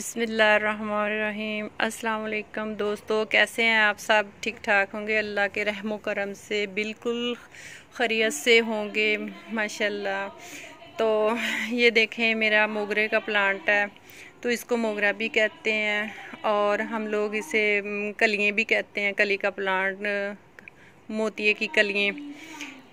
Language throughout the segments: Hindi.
बिसमीम अल्लाम दोस्तों कैसे हैं आप सब ठीक ठाक होंगे अल्लाह के रहम करम से बिल्कुल खरीत से होंगे माशाल्लाह तो ये देखें मेरा मोगरे का प्लांट है तो इसको मोगरा भी कहते हैं और हम लोग इसे कलियाँ भी कहते हैं कली का प्लांट मोतिये की कलियाँ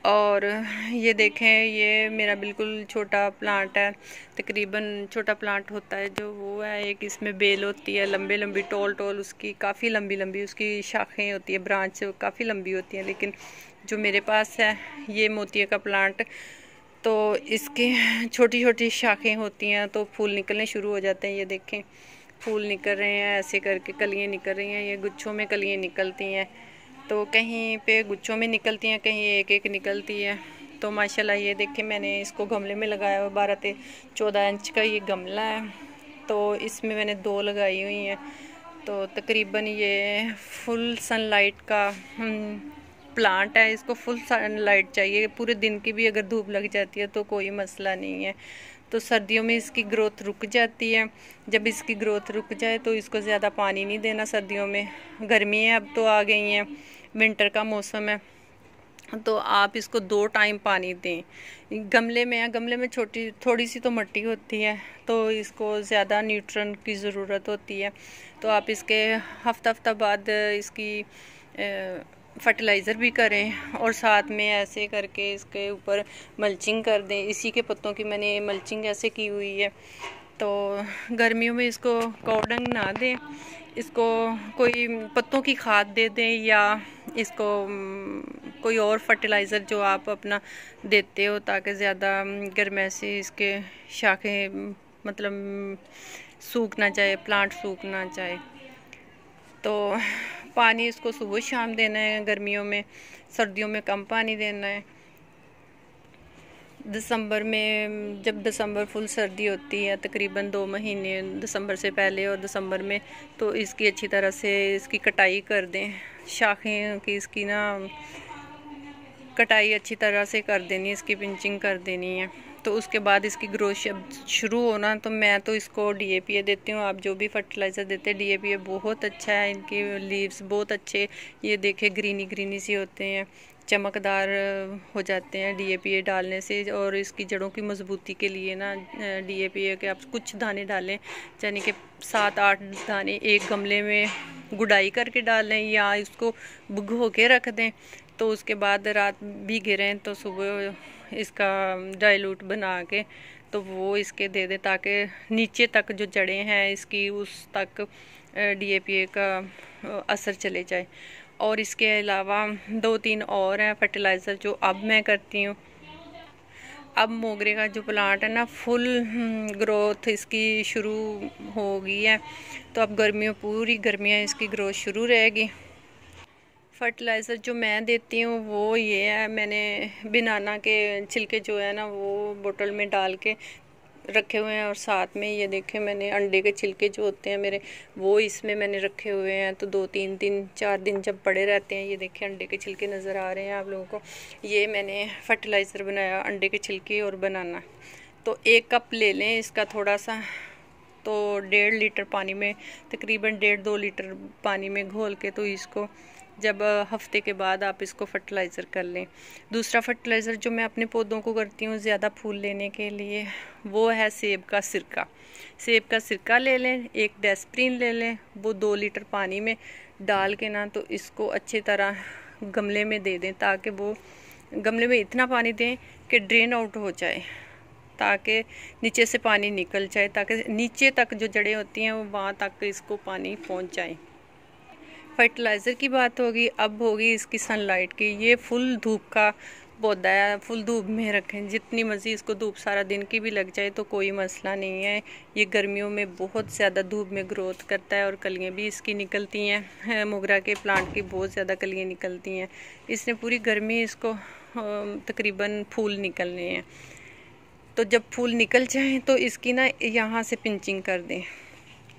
और ये देखें ये मेरा बिल्कुल छोटा प्लांट है तकरीबन छोटा प्लांट होता है जो वो है एक इसमें बेल होती है लंबे लंबी टोल टोल उसकी काफ़ी लंबी लंबी उसकी शाखें होती है ब्रांच काफ़ी लंबी होती हैं लेकिन जो मेरे पास है ये मोतिया का प्लांट तो इसके छोटी छोटी शाखें होती हैं तो फूल निकलने शुरू हो जाते हैं ये देखें फूल निकल रहे हैं ऐसे करके कलियाँ निकल रही हैं ये गुच्छों में कलियाँ निकलती हैं तो कहीं पे गुच्छों में निकलती हैं कहीं एक एक निकलती है तो माशाल्लाह ये देखिए मैंने इसको गमले में लगाया हुआ बारह ते चौदह इंच का ये गमला है तो इसमें मैंने दो लगाई हुई हैं तो तकरीबन ये फुल सनलाइट का हम्म, प्लांट है इसको फुल सनलाइट चाहिए पूरे दिन की भी अगर धूप लग जाती है तो कोई मसला नहीं है तो सर्दियों में इसकी ग्रोथ रुक जाती है जब इसकी ग्रोथ रुक जाए तो इसको ज़्यादा पानी नहीं देना सर्दियों में गर्मी है अब तो आ गई हैं विंटर का मौसम है तो आप इसको दो टाइम पानी दें गमले में या गमले में छोटी थोड़ी सी तो मिट्टी होती है तो इसको ज़्यादा न्यूट्रन की ज़रूरत होती है तो आप इसके हफ्ता हफ्ता बाद इसकी फर्टिलाइज़र भी करें और साथ में ऐसे करके इसके ऊपर मल्चिंग कर दें इसी के पत्तों की मैंने मल्चिंग ऐसे की हुई है तो गर्मियों में इसको कौडंग ना दें इसको कोई पत्तों की खाद दे दें या इसको कोई और फर्टिलाइज़र जो आप अपना देते हो ताकि ज़्यादा गर्मी से इसके शाखें मतलब सूख ना जाए प्लांट सूख ना जाए तो पानी इसको सुबह शाम देना है गर्मियों में सर्दियों में कम पानी देना है दिसंबर में जब दिसंबर फुल सर्दी होती है तकरीबन दो महीने दिसंबर से पहले और दिसंबर में तो इसकी अच्छी तरह से इसकी कटाई कर दें शाखें की इसकी ना कटाई अच्छी तरह से कर देनी है इसकी पिंचिंग कर देनी है तो उसके बाद इसकी ग्रोथ अब शुरू होना तो मैं तो इसको डी ए पी ए देती हूँ आप जो भी फर्टिलाइज़र देते हैं डी ए पी ए बहुत अच्छा है इनकी लीव्स बहुत अच्छे ये देखे ग्रीनी ग्रीनी सी होते हैं चमकदार हो जाते हैं डी डालने से और इसकी जड़ों की मजबूती के लिए ना ए के आप कुछ दाने डालें यानी कि सात आठ दाने एक गमले में गुडाई करके डालें या इसको भुगो के रख दें तो उसके बाद रात भी गिरें तो सुबह इसका डायलूट बना के तो वो इसके दे दें ताकि नीचे तक जो जड़ें हैं इसकी उस तक डी का असर चले जाए और इसके अलावा दो तीन और हैं फर्टिलाइज़र जो अब मैं करती हूँ अब मोगरे का जो प्लांट है ना फुल ग्रोथ हम्म, इसकी शुरू हो गई है तो अब गर्मियों पूरी गर्मियाँ इसकी ग्रोथ शुरू रहेगी फर्टिलाइज़र जो मैं देती हूँ वो ये है मैंने बनाना के छिलके जो है ना वो बोतल में डाल के रखे हुए हैं और साथ में ये देखें मैंने अंडे के छिलके जो होते हैं मेरे वो इसमें मैंने रखे हुए हैं तो दो तीन दिन चार दिन जब पड़े रहते हैं ये देखें अंडे के छिलके नज़र आ रहे हैं आप लोगों को ये मैंने फर्टिलाइज़र बनाया अंडे के छिलके और बनाना तो एक कप ले लें इसका थोड़ा सा तो डेढ़ लीटर पानी में तकरीबन डेढ़ दो लीटर पानी में घोल के तो इसको जब हफ्ते के बाद आप इसको फर्टिलाइज़र कर लें दूसरा फर्टिलाइज़र जो मैं अपने पौधों को करती हूँ ज़्यादा फूल लेने के लिए वो है सेब का सिरका सेब का सिरका ले लें एक डेस्प्रीन ले लें वो दो लीटर पानी में डाल के ना तो इसको अच्छी तरह गमले में दे दें ताकि वो गमले में इतना पानी दें कि ड्रेन आउट हो जाए ताकि नीचे से पानी निकल जाए ताकि नीचे तक जो जड़ें होती हैं वो वहाँ तक इसको पानी पहुँच जाए फर्टिलाइज़र की बात होगी अब होगी इसकी सनलाइट की ये फुल धूप का पौधा है फुल धूप में रखें जितनी मर्ज़ी इसको धूप सारा दिन की भी लग जाए तो कोई मसला नहीं है ये गर्मियों में बहुत ज़्यादा धूप में ग्रोथ करता है और कलियाँ भी इसकी निकलती हैं मोगरा के प्लांट की बहुत ज़्यादा कलियाँ निकलती हैं इसने पूरी गर्मी इसको तकरीबन फूल निकलने हैं तो जब फूल निकल जाएँ तो इसकी ना यहाँ से पिंचिंग कर दें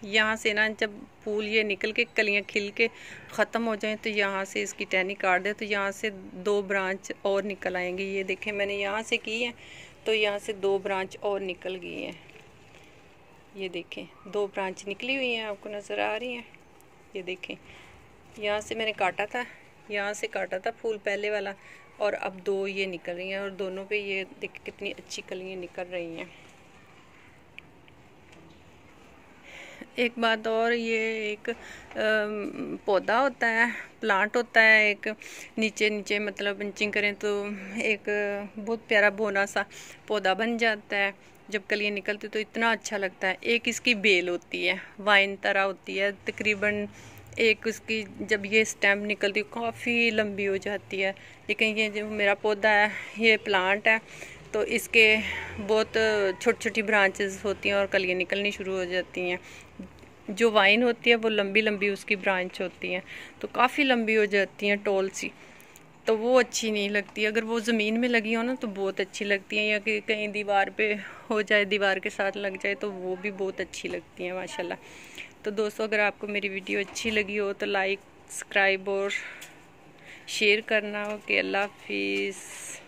यहाँ से ना जब फूल ये निकल के कलियाँ खिल के ख़त्म हो जाएं तो यहाँ से इसकी टहनी काट दे तो यहाँ से दो ब्रांच और निकल आएंगे ये देखें मैंने यहाँ से की है तो यहाँ से दो ब्रांच और निकल गई हैं ये देखें दो ब्रांच निकली हुई हैं आपको नज़र आ रही हैं ये देखें यहाँ से मैंने काटा था यहाँ से काटा था फूल पहले वाला और अब दो ये निकल रही हैं और दोनों पे ये देख कितनी अच्छी कलियाँ निकल रही हैं एक बात और ये एक पौधा होता है प्लांट होता है एक नीचे नीचे मतलब बंचिंग करें तो एक बहुत प्यारा बोना सा पौधा बन जाता है जब कलियाँ निकलती तो इतना अच्छा लगता है एक इसकी बेल होती है वाइन तरह होती है तकरीबन एक उसकी जब ये स्टैम्प निकलती काफ़ी लंबी हो जाती है लेकिन ये जो मेरा पौधा है ये प्लांट है तो इसके बहुत छोटी छोटी ब्रांचेस होती हैं और कलियाँ निकलनी शुरू हो जाती हैं जो वाइन होती है वो लंबी लंबी उसकी ब्रांच होती हैं तो काफ़ी लंबी हो जाती हैं टोल सी तो वो अच्छी नहीं लगती अगर वो ज़मीन में लगी हो ना तो बहुत अच्छी लगती हैं या कि कहीं दीवार पे हो जाए दीवार के साथ लग जाए तो वो भी बहुत अच्छी लगती हैं माशाल्लाह तो दोस्तों अगर आपको मेरी वीडियो अच्छी लगी हो तो लाइक सब्सक्राइब और शेयर करना ओके अल्लाह हाफिज़